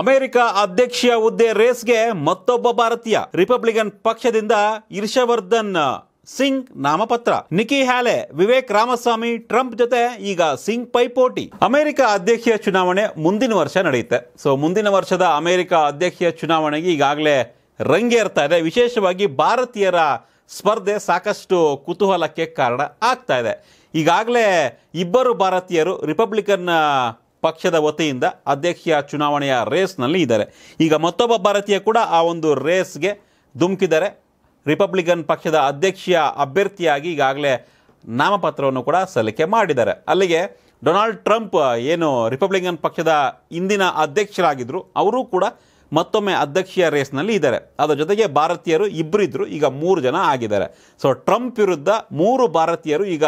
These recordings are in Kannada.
ಅಮೆರಿಕ ಅಧ್ಯಕ್ಷೀಯ ಹುದ್ದೆ ರೇಸ್ಗೆ ಮತ್ತೊಬ್ಬ ಭಾರತೀಯ ರಿಪಬ್ಲಿಕನ್ ಪಕ್ಷದಿಂದ ಇರ್ಷವರ್ಧನ್ ಸಿಂಗ್ ನಾಮಪತ್ರ Nikki Haley Vivek Ramaswamy Trump ಜೊತೆ ಈಗ ಸಿಂಗ್ ಪೈಪೋಟಿ ಅಮೆರಿಕ ಅಧ್ಯಕ್ಷೀಯ ಚುನಾವಣೆ ಮುಂದಿನ ವರ್ಷ ನಡೆಯುತ್ತೆ ಸೊ ಮುಂದಿನ ವರ್ಷದ ಅಮೆರಿಕ ಅಧ್ಯಕ್ಷೀಯ ಚುನಾವಣೆಗೆ ಈಗಾಗಲೇ ರಂಗೇರ್ತಾ ಇದೆ ವಿಶೇಷವಾಗಿ ಭಾರತೀಯರ ಸ್ಪರ್ಧೆ ಸಾಕಷ್ಟು ಕುತೂಹಲಕ್ಕೆ ಕಾರಣ ಆಗ್ತಾ ಇದೆ ಈಗಾಗಲೇ ಇಬ್ಬರು ಭಾರತೀಯರು ರಿಪಬ್ಲಿಕನ್ ಪಕ್ಷದ ವತಿಯಿಂದ ಅಧ್ಯಕ್ಷೀಯ ಚುನಾವಣೆಯ ರೇಸ್ನಲ್ಲಿ ಇದ್ದಾರೆ ಈಗ ಮತ್ತೊಬ್ಬ ಭಾರತೀಯ ಕೂಡ ಆ ಒಂದು ರೇಸ್ಗೆ ಧುಮುಕಿದ್ದಾರೆ ರಿಪಬ್ಲಿಕನ್ ಪಕ್ಷದ ಅಧ್ಯಕ್ಷೀಯ ಅಭ್ಯರ್ಥಿಯಾಗಿ ಈಗಾಗಲೇ ನಾಮಪತ್ರವನ್ನು ಕೂಡ ಸಲ್ಲಿಕೆ ಮಾಡಿದ್ದಾರೆ ಅಲ್ಲಿಗೆ ಡೊನಾಲ್ಡ್ ಟ್ರಂಪ್ ಏನು ರಿಪಬ್ಲಿಕನ್ ಪಕ್ಷದ ಇಂದಿನ ಅಧ್ಯಕ್ಷರಾಗಿದ್ದರು ಅವರೂ ಕೂಡ ಮತ್ತೊಮ್ಮೆ ಅಧ್ಯಕ್ಷೀಯ ರೇಸ್ನಲ್ಲಿ ಇದ್ದಾರೆ ಅದರ ಜೊತೆಗೆ ಭಾರತೀಯರು ಇಬ್ಬರಿದ್ದರು ಈಗ ಮೂರು ಜನ ಆಗಿದ್ದಾರೆ ಸೊ ಟ್ರಂಪ್ ವಿರುದ್ಧ ಮೂರು ಭಾರತೀಯರು ಈಗ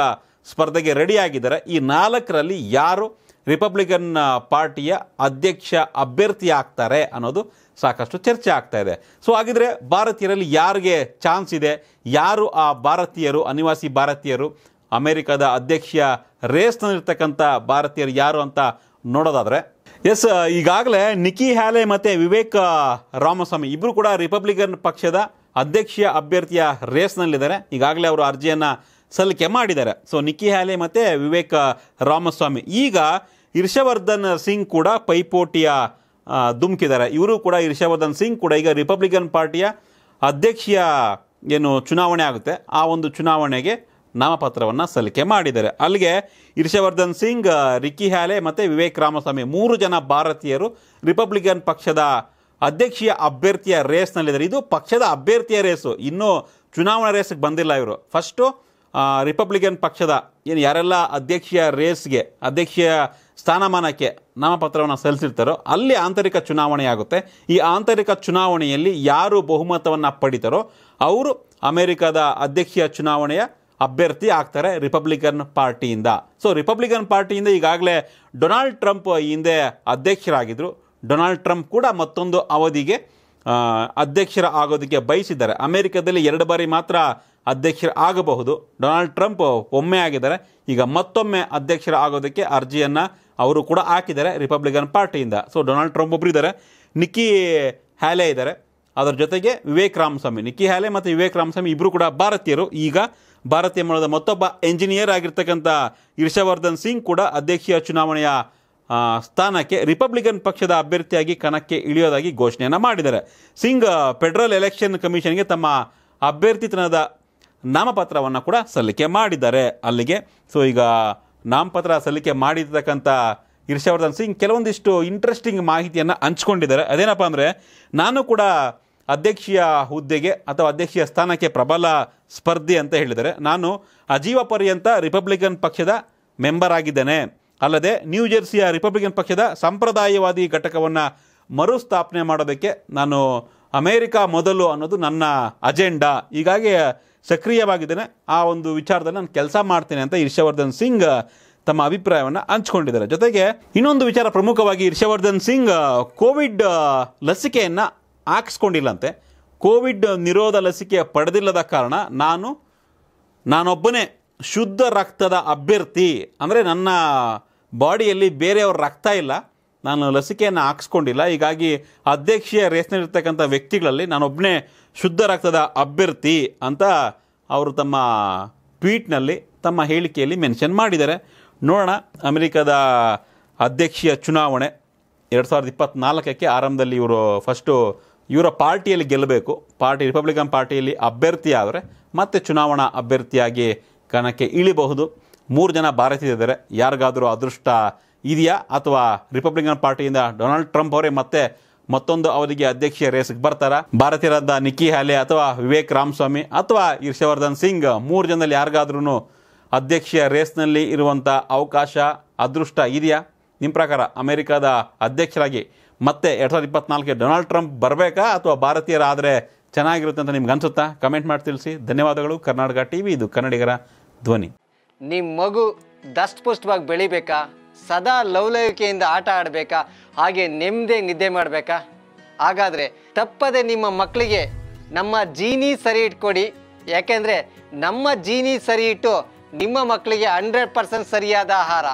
ಸ್ಪರ್ಧೆಗೆ ರೆಡಿಯಾಗಿದ್ದಾರೆ ಈ ನಾಲ್ಕರಲ್ಲಿ ಯಾರು ರಿಪಬ್ಲಿಕನ್ ಪಾರ್ಟಿಯ ಅಧ್ಯಕ್ಷ ಅಭ್ಯರ್ಥಿ ಆಗ್ತಾರೆ ಅನ್ನೋದು ಸಾಕಷ್ಟು ಚರ್ಚೆ ಆಗ್ತಾ ಇದೆ ಸೊ ಹಾಗಿದ್ರೆ ಭಾರತೀಯರಲ್ಲಿ ಯಾರಿಗೆ ಚಾನ್ಸ್ ಇದೆ ಯಾರು ಆ ಭಾರತೀಯರು ಅನಿವಾಸಿ ಭಾರತೀಯರು ಅಮೆರಿಕದ ಅಧ್ಯಕ್ಷ ರೇಸ್ನಲ್ಲಿರ್ತಕ್ಕಂಥ ಭಾರತೀಯರು ಯಾರು ಅಂತ ನೋಡೋದಾದರೆ ಎಸ್ ಈಗಾಗಲೇ ನಿಖಿ ಹ್ಯಾಲೆ ಮತ್ತು ವಿವೇಕ್ ರಾಮಸ್ವಾಮಿ ಇಬ್ಬರು ಕೂಡ ರಿಪಬ್ಲಿಕನ್ ಪಕ್ಷದ ಅಧ್ಯಕ್ಷೀಯ ಅಭ್ಯರ್ಥಿಯ ರೇಸ್ನಲ್ಲಿದ್ದಾರೆ ಈಗಾಗಲೇ ಅವರು ಅರ್ಜಿಯನ್ನು ಸಲ್ಲಿಕೆ ಮಾಡಿದ್ದಾರೆ ಸೊ ನಿಕ್ಕಿ ಹ್ಯಾಲೆ ಮತ್ತು ವಿವೇಕ ರಾಮಸ್ವಾಮಿ ಈಗ ಹರ್ಷವರ್ಧನ್ ಸಿಂಗ್ ಕೂಡ ಪೈಪೋಟಿಯ ಧುಮುಕಿದ್ದಾರೆ ಇವರು ಕೂಡ ಹರ್ಷವರ್ಧನ್ ಸಿಂಗ್ ಕೂಡ ಈಗ ರಿಪಬ್ಲಿಕನ್ ಪಾರ್ಟಿಯ ಅಧ್ಯಕ್ಷೀಯ ಏನು ಚುನಾವಣೆ ಆಗುತ್ತೆ ಆ ಒಂದು ಚುನಾವಣೆಗೆ ನಾಮಪತ್ರವನ್ನು ಸಲ್ಲಿಕೆ ಮಾಡಿದ್ದಾರೆ ಅಲ್ಲಿಗೆ ಹರ್ಷವರ್ಧನ್ ಸಿಂಗ್ ರಿಕ್ಕಿ ಹ್ಯಾಲೆ ಮತ್ತು ವಿವೇಕ್ ರಾಮಸ್ವಾಮಿ ಮೂರು ಜನ ಭಾರತೀಯರು ರಿಪಬ್ಲಿಕನ್ ಪಕ್ಷದ ಅಧ್ಯಕ್ಷೀಯ ಅಭ್ಯರ್ಥಿಯ ರೇಸ್ನಲ್ಲಿದ್ದಾರೆ ಇದು ಪಕ್ಷದ ಅಭ್ಯರ್ಥಿಯ ರೇಸು ಇನ್ನೂ ಚುನಾವಣಾ ರೇಸಿಗೆ ಬಂದಿಲ್ಲ ಇವರು ಫಸ್ಟು ರಿಪಬ್ಲಿಕನ್ ಪಕ್ಷದ ಏನು ಯಾರೆಲ್ಲ ಅಧ್ಯಕ್ಷೀಯ ರೇಸ್ಗೆ ಅಧ್ಯಕ್ಷೀಯ ಸ್ಥಾನಮಾನಕ್ಕೆ ನಾಮಪತ್ರವನ್ನು ಸಲ್ಲಿಸಿರ್ತಾರೋ ಅಲ್ಲಿ ಆಂತರಿಕ ಚುನಾವಣೆ ಆಗುತ್ತೆ ಈ ಆಂತರಿಕ ಚುನಾವಣೆಯಲ್ಲಿ ಯಾರು ಬಹುಮತವನ್ನು ಪಡಿತಾರೋ ಅವರು ಅಮೆರಿಕದ ಅಧ್ಯಕ್ಷೀಯ ಚುನಾವಣೆಯ ಅಭ್ಯರ್ಥಿ ಆಗ್ತಾರೆ ರಿಪಬ್ಲಿಕನ್ ಪಾರ್ಟಿಯಿಂದ ಸೊ ರಿಪಬ್ಲಿಕನ್ ಪಾರ್ಟಿಯಿಂದ ಈಗಾಗಲೇ ಡೊನಾಲ್ಡ್ ಟ್ರಂಪ್ ಹಿಂದೆ ಅಧ್ಯಕ್ಷರಾಗಿದ್ದರು ಡೊನಾಲ್ಡ್ ಟ್ರಂಪ್ ಕೂಡ ಮತ್ತೊಂದು ಅವಧಿಗೆ ಅಧ್ಯಕ್ಷರ ಆಗೋದಕ್ಕೆ ಬಯಸಿದ್ದಾರೆ ಅಮೆರಿಕದಲ್ಲಿ ಎರಡು ಬಾರಿ ಮಾತ್ರ ಅಧ್ಯಕ್ಷರಾಗಬಹುದು ಡೊನಾಲ್ಡ್ ಟ್ರಂಪ್ ಒಮ್ಮೆ ಆಗಿದ್ದಾರೆ ಈಗ ಮತ್ತೊಮ್ಮೆ ಅಧ್ಯಕ್ಷರ ಆಗೋದಕ್ಕೆ ಅರ್ಜಿಯನ್ನು ಅವರು ಕೂಡ ಹಾಕಿದ್ದಾರೆ ರಿಪಬ್ಲಿಕನ್ ಪಾರ್ಟಿಯಿಂದ ಸೊ ಡೊನಾಲ್ಡ್ ಟ್ರಂಪ್ ಇದ್ದಾರೆ ನಿಕ್ಕಿ ಹ್ಯಾಲೆ ಇದ್ದಾರೆ ಅದರ ಜೊತೆಗೆ ವಿವೇಕ್ ರಾಮಸ್ವಾಮಿ ನಿಕ್ಕಿ ಹ್ಯಾಲೆ ಮತ್ತು ವಿವೇಕ್ ರಾಮಸ್ವಾಮಿ ಇಬ್ಬರು ಕೂಡ ಭಾರತೀಯರು ಈಗ ಭಾರತೀಯ ಮೂಲದ ಮತ್ತೊಬ್ಬ ಎಂಜಿನಿಯರ್ ಆಗಿರ್ತಕ್ಕಂಥ ಹರ್ಷವರ್ಧನ್ ಸಿಂಗ್ ಕೂಡ ಅಧ್ಯಕ್ಷೀಯ ಚುನಾವಣೆಯ ಸ್ಥಾನಕ್ಕೆ ರಿಪಬ್ಲಿಕನ್ ಪಕ್ಷದ ಅಭ್ಯರ್ಥಿಯಾಗಿ ಕಣಕ್ಕೆ ಇಳಿಯೋದಾಗಿ ಘೋಷಣೆಯನ್ನು ಮಾಡಿದ್ದಾರೆ ಸಿಂಗ್ ಫೆಡರಲ್ ಎಲೆಕ್ಷನ್ ಕಮಿಷನ್ಗೆ ತಮ್ಮ ಅಭ್ಯರ್ಥಿತನದ ನಾಮಪತ್ರವನ್ನು ಕೂಡ ಸಲ್ಲಿಕೆ ಮಾಡಿದ್ದಾರೆ ಅಲ್ಲಿಗೆ ಸೊ ಈಗ ನಾಮಪತ್ರ ಸಲ್ಲಿಕೆ ಮಾಡಿರ್ತಕ್ಕಂಥ ಹರ್ಷವರ್ಧನ್ ಸಿಂಗ್ ಕೆಲವೊಂದಿಷ್ಟು ಇಂಟ್ರೆಸ್ಟಿಂಗ್ ಮಾಹಿತಿಯನ್ನು ಹಂಚ್ಕೊಂಡಿದ್ದಾರೆ ಅದೇನಪ್ಪ ಅಂದರೆ ನಾನು ಕೂಡ ಅಧ್ಯಕ್ಷೀಯ ಹುದ್ದೆಗೆ ಅಥವಾ ಅಧ್ಯಕ್ಷೀಯ ಸ್ಥಾನಕ್ಕೆ ಪ್ರಬಲ ಸ್ಪರ್ಧಿ ಅಂತ ಹೇಳಿದರೆ ನಾನು ಅಜೀವ ಪರ್ಯಂತ ರಿಪಬ್ಲಿಕನ್ ಪಕ್ಷದ ಮೆಂಬರ್ ಆಗಿದ್ದೇನೆ ಅಲ್ಲದೆ ನ್ಯೂ ಜೆರ್ಸಿಯ ರಿಪಬ್ಲಿಕನ್ ಪಕ್ಷದ ಸಂಪ್ರದಾಯವಾದಿ ಘಟಕವನ್ನು ಮರುಸ್ಥಾಪನೆ ಮಾಡೋದಕ್ಕೆ ನಾನು ಅಮೇರಿಕಾ ಮೊದಲು ಅನ್ನೋದು ನನ್ನ ಅಜೆಂಡಾ ಹೀಗಾಗಿ ಸಕ್ರಿಯವಾಗಿದ್ದೇನೆ ಆ ಒಂದು ವಿಚಾರದಲ್ಲಿ ನಾನು ಕೆಲಸ ಮಾಡ್ತೇನೆ ಅಂತ ಹರ್ಷವರ್ಧನ್ ಸಿಂಗ್ ತಮ್ಮ ಅಭಿಪ್ರಾಯವನ್ನು ಹಂಚ್ಕೊಂಡಿದ್ದಾರೆ ಜೊತೆಗೆ ಇನ್ನೊಂದು ವಿಚಾರ ಪ್ರಮುಖವಾಗಿ ಹರ್ಷವರ್ಧನ್ ಸಿಂಗ್ ಕೋವಿಡ್ ಲಸಿಕೆಯನ್ನು ಹಾಕಿಸ್ಕೊಂಡಿಲ್ಲಂತೆ ಕೋವಿಡ್ ನಿರೋಧ ಲಸಿಕೆ ಪಡೆದಿಲ್ಲದ ಕಾರಣ ನಾನು ನಾನೊಬ್ಬನೇ ಶುದ್ಧ ರಕ್ತದ ಅಭ್ಯರ್ಥಿ ಅಂದರೆ ನನ್ನ ಬಾಡಿಯಲ್ಲಿ ಬೇರೆಯವ್ರ ರಕ್ತ ಇಲ್ಲ ನಾನು ಲಸಿಕೆಯನ್ನು ಹಾಕ್ಸ್ಕೊಂಡಿಲ್ಲ ಹೀಗಾಗಿ ಅಧ್ಯಕ್ಷೀಯ ರೇಸ್ನಲ್ಲಿರ್ತಕ್ಕಂಥ ವ್ಯಕ್ತಿಗಳಲ್ಲಿ ನಾನೊಬ್ಬನೇ ಶುದ್ಧ ರಕ್ತದ ಅಭ್ಯರ್ಥಿ ಅಂತ ಅವರು ತಮ್ಮ ಟ್ವೀಟ್ನಲ್ಲಿ ತಮ್ಮ ಹೇಳಿಕೆಯಲ್ಲಿ ಮೆನ್ಷನ್ ಮಾಡಿದ್ದಾರೆ ನೋಡೋಣ ಅಮೆರಿಕದ ಅಧ್ಯಕ್ಷೀಯ ಚುನಾವಣೆ ಎರಡು ಸಾವಿರದ ಇಪ್ಪತ್ತ್ನಾಲ್ಕಕ್ಕೆ ಆರಂಭದಲ್ಲಿ ಇವರು ಫಸ್ಟು ಇವರ ಪಾರ್ಟಿಯಲ್ಲಿ ಗೆಲ್ಲಬೇಕು ಪಾರ್ಟಿ ರಿಪಬ್ಲಿಕನ್ ಪಾರ್ಟಿಯಲ್ಲಿ ಅಭ್ಯರ್ಥಿ ಆದರೆ ಮತ್ತೆ ಚುನಾವಣಾ ಅಭ್ಯರ್ಥಿಯಾಗಿ ಕಣಕ್ಕೆ ಇಳಿಬಹುದು ಮೂರು ಜನ ಇದ್ದಾರೆ ಯಾರಿಗಾದರೂ ಅದೃಷ್ಟ ಇದೆಯಾ ಅಥವಾ ರಿಪಬ್ಲಿಕನ್ ಪಾರ್ಟಿಯಿಂದ ಡೊನಾಲ್ಡ್ ಟ್ರಂಪ್ ಅವರೇ ಮತ್ತೆ ಮತ್ತೊಂದು ಅವಧಿಗೆ ಅಧ್ಯಕ್ಷೀಯ ರೇಸ್ಗೆ ಬರ್ತಾರಾ ಭಾರತೀಯರಾದ ನಿಕ್ಕಿ ಹ್ಯಾಲೆ ಅಥವಾ ವಿವೇಕ್ ರಾಮಸ್ವಾಮಿ ಅಥವಾ ಹರ್ಷವರ್ಧನ್ ಸಿಂಗ್ ಮೂರು ಜನದಲ್ಲಿ ಯಾರಿಗಾದ್ರೂ ಅಧ್ಯಕ್ಷೀಯ ರೇಸ್ನಲ್ಲಿ ಇರುವಂಥ ಅವಕಾಶ ಅದೃಷ್ಟ ಇದೆಯಾ ನಿಮ್ಮ ಪ್ರಕಾರ ಅಮೆರಿಕದ ಅಧ್ಯಕ್ಷರಾಗಿ ಮತ್ತೆ ಎರಡು ಸಾವಿರದ ಇಪ್ಪತ್ನಾಲ್ಕು ಡೊನಾಲ್ಡ್ ಟ್ರಂಪ್ ಬರಬೇಕಾ ಅಥವಾ ಭಾರತೀಯರಾದರೆ ಚೆನ್ನಾಗಿರುತ್ತೆ ಅಂತ ನಿಮ್ಗೆ ಅನಿಸುತ್ತಾ ಕಮೆಂಟ್ ಮಾಡಿ ತಿಳಿಸಿ ಧನ್ಯವಾದಗಳು ಕರ್ನಾಟಕ ಟಿ ವಿ ಇದು ಕನ್ನಡಿಗರ ಧ್ವನಿ ನಿಮ್ಮ ಮಗು ಪುಷ್ಟವಾಗಿ ಬೆಳಿಬೇಕಾ ಸದಾ ಲವಲವಿಕೆಯಿಂದ ಆಟ ಆಡಬೇಕಾ ಹಾಗೆ ನೆಮ್ಮದೇ ನಿದ್ದೆ ಮಾಡಬೇಕಾ ಹಾಗಾದರೆ ತಪ್ಪದೆ ನಿಮ್ಮ ಮಕ್ಕಳಿಗೆ ನಮ್ಮ ಜೀನಿ ಸರಿ ಇಟ್ಕೊಡಿ ಯಾಕೆಂದರೆ ನಮ್ಮ ಜೀನಿ ಸರಿ ಇಟ್ಟು ನಿಮ್ಮ ಮಕ್ಕಳಿಗೆ ಹಂಡ್ರೆಡ್ ಪರ್ಸೆಂಟ್ ಸರಿಯಾದ ಆಹಾರ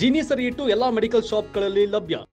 ಜೀನಿ ಸರಿ ಇಟ್ಟು ಎಲ್ಲ ಮೆಡಿಕಲ್ ಶಾಪ್ಗಳಲ್ಲಿ ಲಭ್ಯ